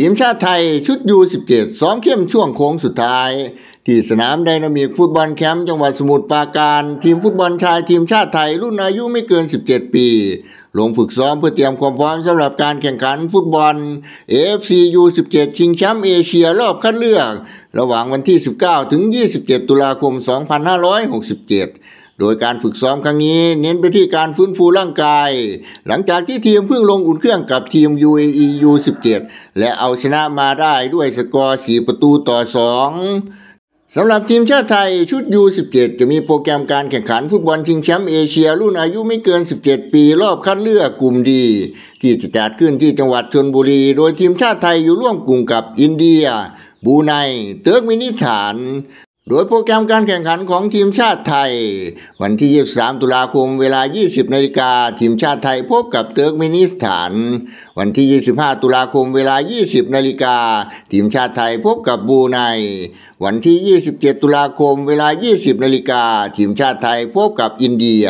ทีมชาติไทยชุดยู17ซ้อมเข้มช่วงโค้งสุดท้าย ที่สนามไดนามิกฟุตบอลแคมป์จังหวัดสมุทรปราการ ทีมฟุตบอลชายทีมชาติไทยรุ่นอายุไม่เกิน 17 ปี ลงฝึกซ้อมเพื่อเตรียมความพร้อมสำหรับการแข่งขันฟุตบอล AFC U17 ชิงแชมป์เอเชียรอบคัดเลือก ระหว่างวันที่ 19 ถึง 27 ตุลาคม 2567โดยการฝึกซ้อมครั้งนี้เน้นไปที่การฟื้นฟูร่างกาย หลังจากที่ทีมเพิ่งลงอุ่นเครื่องกับทีม UAE U17 และเอาชนะมาได้ด้วยสกอร์ 4 ประตูต่อ 2 สำหรับทีมชาติไทยชุด U17 จะมีโปรแกรมการแข่งขันฟุตบอลชิงแชมป์เอเชียรุ่นอายุไม่เกิน 17 ปีรอบคัดเลือกกลุ่มดีที่จะจัดขึ้นที่จังหวัดชนบุรีโดยทีมชาติไทยอยู่ร่วมกลุ่มกับอินเดีย บูไนเติร์กมินิสถานโดยโปรแกรมการแข่งขันของทีมชาติไทย วันที่ 23 ตุลาคม เวลา 20 นาฬิกาทีมชาติไทยพบกับเติร์กเมนิสถาน วันที่ 25 ตุลาคม เวลา 20 นาฬิกาทีมชาติไทยพบกับบูไน วันที่ 27 ตุลาคม เวลา 20 นาฬิกาทีมชาติไทยพบกับอินเดีย